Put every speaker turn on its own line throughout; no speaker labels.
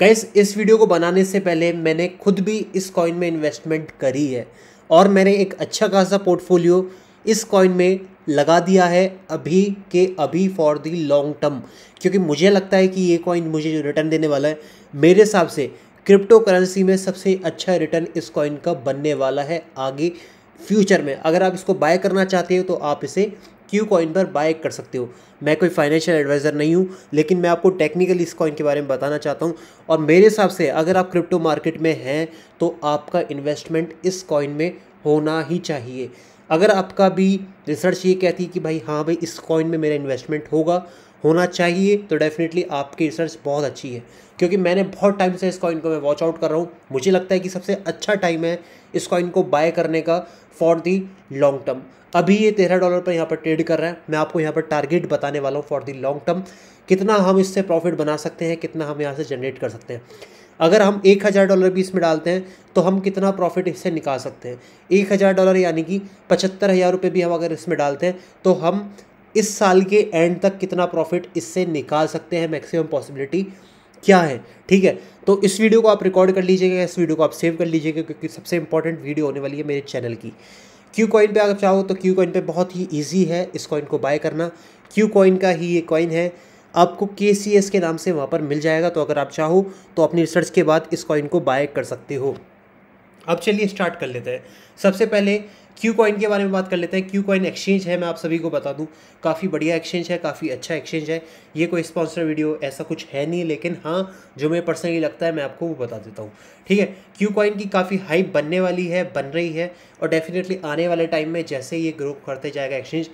gas इस video को बनाने से पहले मैंने खुद भी इस कॉइन में इन्वेस्टमेंट करी है और मैंने एक अच्छा खासा पोर्टफोलियो इस कॉइन में लगा दिया है अभी के अभी फॉर दी लॉन्ग टर्म क्योंकि मुझे लगता है कि ये कॉइन मुझे जो रिटर्न देने वाला है मेरे हिसाब से क्रिप्टो करेंसी में सबसे अच्छा रिटर्न इस कॉइन का बनने वाला है आगे फ्यूचर में अगर आप इसको बाय करना चाहते हो तो आप इसे क्यू कॉइन पर बाय कर सकते हो मैं कोई फाइनेंशियल एडवाइज़र नहीं हूँ लेकिन मैं आपको टेक्निकली इस कॉइन के बारे में बताना चाहता हूँ और मेरे हिसाब से अगर आप क्रिप्टो मार्केट में हैं तो आपका इन्वेस्टमेंट इस कॉइन में होना ही चाहिए अगर आपका भी रिसर्च ये कहती है कि भाई हाँ भाई इस कॉइन में मेरा इन्वेस्टमेंट होगा होना चाहिए तो डेफिनेटली आपकी रिसर्च बहुत अच्छी है क्योंकि मैंने बहुत टाइम से इस कॉइन को मैं वॉच आउट कर रहा हूँ मुझे लगता है कि सबसे अच्छा टाइम है इस कॉइन को बाय करने का फॉर दी लॉन्ग टर्म अभी ये तेरह डॉलर पर यहाँ पर ट्रेड कर रहा है मैं आपको यहाँ पर टारगेट बताने वाला हूँ फॉर दी लॉन्ग टर्म कितना हम इससे प्रॉफिट बना सकते हैं कितना हम यहाँ से जनरेट कर सकते हैं अगर हम एक हज़ार डॉलर भी इसमें डालते हैं तो हम कितना प्रॉफिट इससे निकाल सकते हैं एक हज़ार डॉलर यानी कि पचहत्तर हज़ार रुपये भी हम अगर इसमें डालते हैं तो हम इस साल के एंड तक कितना प्रॉफिट इससे निकाल सकते हैं मैक्सिमम पॉसिबिलिटी क्या है ठीक है तो इस वीडियो को आप रिकॉर्ड कर लीजिएगा इस वीडियो को आप सेव कर लीजिएगा क्योंकि सबसे इंपॉर्टेंट वीडियो होने वाली है मेरे चैनल की क्यू कॉइन पे अगर चाहो तो क्यू कॉइन पे बहुत ही ईजी है इस कॉइन को बाय करना क्यू कॉइन का ही ये कॉइन है आपको के सी एस के नाम से वहाँ पर मिल जाएगा तो अगर आप चाहो तो अपनी रिसर्च के बाद इस कॉइन को बाय कर सकते हो अब चलिए स्टार्ट कर लेते हैं सबसे पहले क्यू कॉइन के बारे में बात कर लेते हैं क्यू कॉइन एक्सचेंज है मैं आप सभी को बता दूं काफ़ी बढ़िया एक्सचेंज है काफ़ी अच्छा एक्सचेंज है ये कोई स्पॉन्सर वीडियो ऐसा कुछ है नहीं लेकिन हाँ जो मैं पर्सनली लगता है मैं आपको वो बता देता हूँ ठीक है क्यू कॉइन की काफ़ी हाइप बनने वाली है बन रही है और डेफिनेटली आने वाले टाइम में जैसे ये ग्रो करते जाएगा एक्सचेंज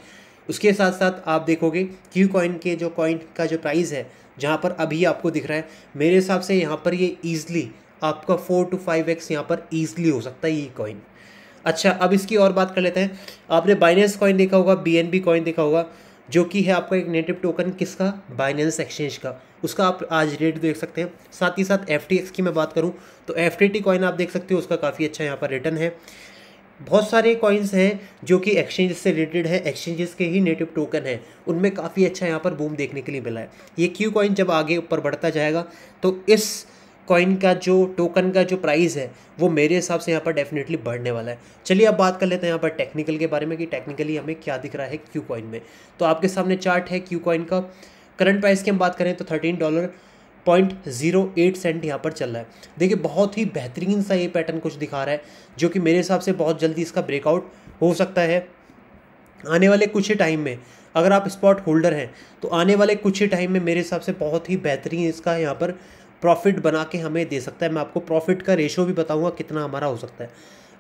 उसके साथ साथ आप देखोगे क्यू कॉइन के जो कॉइन का जो प्राइस है जहाँ पर अभी आपको दिख रहा है मेरे हिसाब से यहाँ पर ये ईजिली आपका फोर टू फाइव एक्स यहाँ पर ईजिली हो सकता है ये कॉइन अच्छा अब इसकी और बात कर लेते हैं आपने बाइनेंस कॉइन देखा होगा बी कॉइन देखा होगा जो कि है आपका एक नेटिव टोकन किसका बाइनेंस एक्सचेंज का उसका आप आज रेट देख सकते हैं साथ ही साथ एफ की मैं बात करूँ तो एफ कॉइन आप देख सकते हो उसका काफ़ी अच्छा यहाँ पर रिटर्न है बहुत सारे कॉइन्स हैं जो कि एक्सचेंज से रिलेटेड है एक्सचेंजेस के ही नेटिव टोकन हैं उनमें काफ़ी अच्छा यहाँ पर बूम देखने के लिए मिला है ये क्यू कॉइन जब आगे ऊपर बढ़ता जाएगा तो इस कॉइन का जो टोकन का जो प्राइस है वो मेरे हिसाब से यहाँ पर डेफिनेटली बढ़ने वाला है चलिए अब बात कर लेते हैं यहाँ पर टेक्निकल के बारे में कि टेक्निकली हमें क्या दिख रहा है क्यू कॉइन में तो आपके सामने चार्ट है क्यू कॉइन का करंट प्राइस की हम बात करें तो thirteen dollar point zero eight cent यहाँ पर चल रहा है देखिए बहुत ही बेहतरीन सा ये पैटर्न कुछ दिखा रहा है जो कि मेरे हिसाब से बहुत जल्दी इसका ब्रेकआउट हो सकता है आने वाले कुछ ही टाइम में अगर आप स्पॉट होल्डर हैं तो आने वाले कुछ ही टाइम में मेरे हिसाब से बहुत ही बेहतरीन इसका यहाँ पर प्रॉफिट बना के हमें दे सकता है मैं आपको प्रॉफिट का रेशो भी बताऊँगा कितना हमारा हो सकता है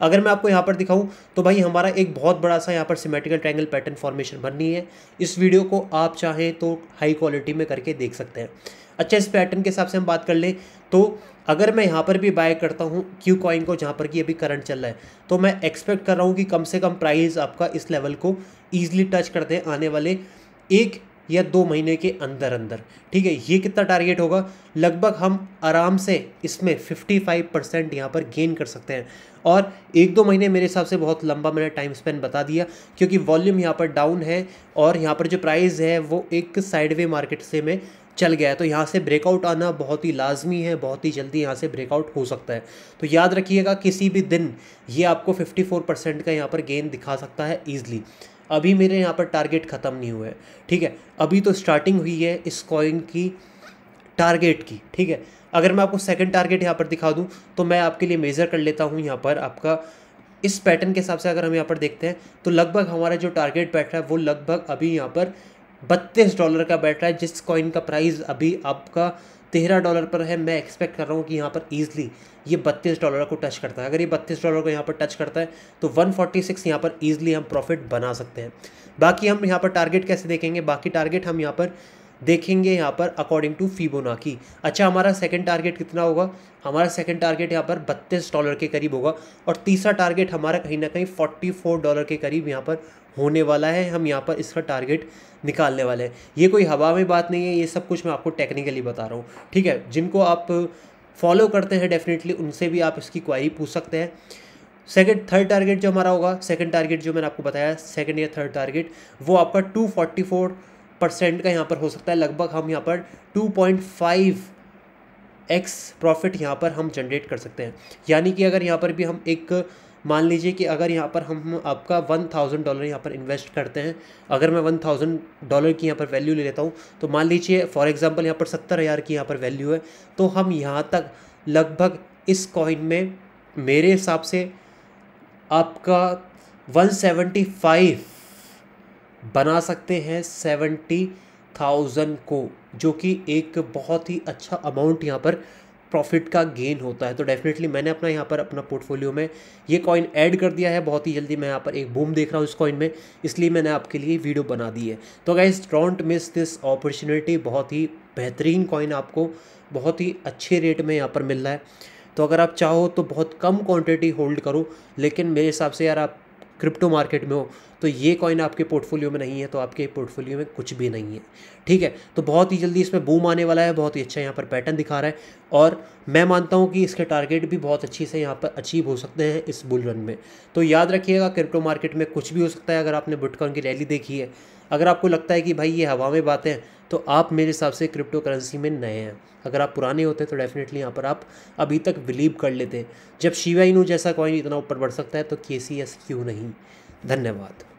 अगर मैं आपको यहाँ पर दिखाऊँ तो भाई हमारा एक बहुत बड़ा सा यहाँ पर सिमेट्रिकल ट्रायंगल पैटर्न फॉर्मेशन बननी है इस वीडियो को आप चाहें तो हाई क्वालिटी में करके देख सकते हैं अच्छा इस पैटर्न के हिसाब से हम बात कर लें तो अगर मैं यहाँ पर भी बाय करता हूँ क्यू कॉइन को जहाँ पर कि अभी करंट चल रहा है तो मैं एक्सपेक्ट कर रहा हूँ कि कम से कम प्राइस आपका इस लेवल को ईजिली टच कर दें आने वाले एक या दो महीने के अंदर अंदर ठीक है ये कितना टारगेट होगा लगभग हम आराम से इसमें 55 परसेंट यहाँ पर गेन कर सकते हैं और एक दो महीने मेरे हिसाब से बहुत लंबा मैंने टाइम स्पेंड बता दिया क्योंकि वॉल्यूम यहाँ पर डाउन है और यहाँ पर जो प्राइस है वो एक साइडवे मार्केट से में चल गया है तो यहाँ से ब्रेकआउट आना बहुत ही लाजमी है बहुत ही जल्दी यहाँ से ब्रेकआउट हो सकता है तो याद रखिएगा किसी भी दिन ये आपको 54 परसेंट का यहाँ पर गेन दिखा सकता है ईज़ली अभी मेरे यहाँ पर टारगेट ख़त्म नहीं हुए है ठीक है अभी तो स्टार्टिंग हुई है इस कॉइन की टारगेट की ठीक है अगर मैं आपको सेकंड टारगेट यहाँ पर दिखा दूँ तो मैं आपके लिए मेज़र कर लेता हूँ यहाँ पर आपका इस पैटर्न के हिसाब से अगर हम यहाँ पर देखते हैं तो लगभग हमारा जो टारगेट बैठ रहा है वो लगभग अभी यहाँ पर बत्तीस डॉलर का बैठ रहा है जिस कॉइन का प्राइस अभी आपका तेरह डॉलर पर है मैं एक्सपेक्ट कर रहा हूँ कि यहाँ पर ईजिली ये बत्तीस डॉलर को टच करता है अगर ये बत्तीस डॉलर को यहाँ पर टच करता है तो वन फोर्टी सिक्स यहाँ पर ईजिली हम प्रॉफिट बना सकते हैं बाकी हम यहाँ पर टारगेट कैसे देखेंगे बाकी टारगेट हम यहाँ पर देखेंगे यहाँ पर अकॉर्डिंग टू फीबोना की अच्छा हमारा सेकंड टारगेट कितना होगा हमारा सेकंड टारगेट यहाँ पर बत्तीस डॉलर के करीब होगा और तीसरा टारगेट हमारा कहीं ना कहीं फोर्टी फोर डॉलर के करीब यहाँ पर होने वाला है हम यहाँ पर इसका टारगेट निकालने वाले हैं ये कोई हवा में बात नहीं है ये सब कुछ मैं आपको टेक्निकली बता रहा हूँ ठीक है जिनको आप फॉलो करते हैं डेफिनेटली उनसे भी आप इसकी क्वारी पूछ सकते हैं सेकेंड थर्ड टारगेट जो हमारा होगा सेकेंड टारगेट जो मैंने आपको बताया सेकेंड या थर्ड टारगेट वो आपका टू परसेंट का यहाँ पर हो सकता है लगभग हम यहाँ पर 2.5 एक्स प्रॉफिट यहाँ पर हम जनरेट कर सकते हैं यानी कि अगर यहाँ पर भी हम एक मान लीजिए कि अगर यहाँ पर हम आपका वन थाउजेंड डॉलर यहाँ पर इन्वेस्ट करते हैं अगर मैं वन थाउजेंड डॉलर की यहाँ पर वैल्यू ले लेता हूँ तो मान लीजिए फॉर एग्ज़ाम्पल यहाँ पर सत्तर हज़ार की यहाँ पर वैल्यू है तो हम यहाँ तक लगभग इस कॉइन में मेरे हिसाब से आपका वन सेवेंटी फाइव बना सकते हैं सेवेंटी थाउजेंड को जो कि एक बहुत ही अच्छा अमाउंट यहाँ पर प्रॉफिट का गेन होता है तो डेफिनेटली मैंने अपना यहाँ पर अपना पोर्टफोलियो में ये कॉइन ऐड कर दिया है बहुत ही जल्दी मैं यहाँ पर एक बूम देख रहा हूँ इस कॉइन में इसलिए मैंने आपके लिए वीडियो बना दी है तो guys don't miss this opportunity बहुत ही बेहतरीन कॉइन आपको बहुत ही अच्छे रेट में यहाँ पर मिल रहा है तो अगर आप चाहो तो बहुत कम क्वान्टिटी होल्ड करो लेकिन मेरे हिसाब से यार आप क्रिप्टो मार्केट में हो तो ये कॉइन आपके पोर्टफोलियो में नहीं है तो आपके पोर्टफोलियो में कुछ भी नहीं है ठीक है तो बहुत ही जल्दी इसमें बूम आने वाला है बहुत ही अच्छा यहाँ पर पैटर्न दिखा रहा है और मैं मानता हूँ कि इसके टारगेट भी बहुत अच्छी से यहाँ पर अचीव हो सकते हैं इस बुल रन में तो याद रखिएगा क्रिप्टो मार्केट में कुछ भी हो सकता है अगर आपने बुटकॉन की रैली देखी है अगर आपको लगता है कि भाई ये हवा में बातें तो आप मेरे हिसाब से क्रिप्टो करेंसी में नए हैं अगर आप पुराने होते तो डेफिनेटली यहाँ पर आप अभी तक बिलीव कर लेते जब शिवाइनू जैसा कॉइन इतना ऊपर बढ़ सकता है तो के क्यों नहीं धन्यवाद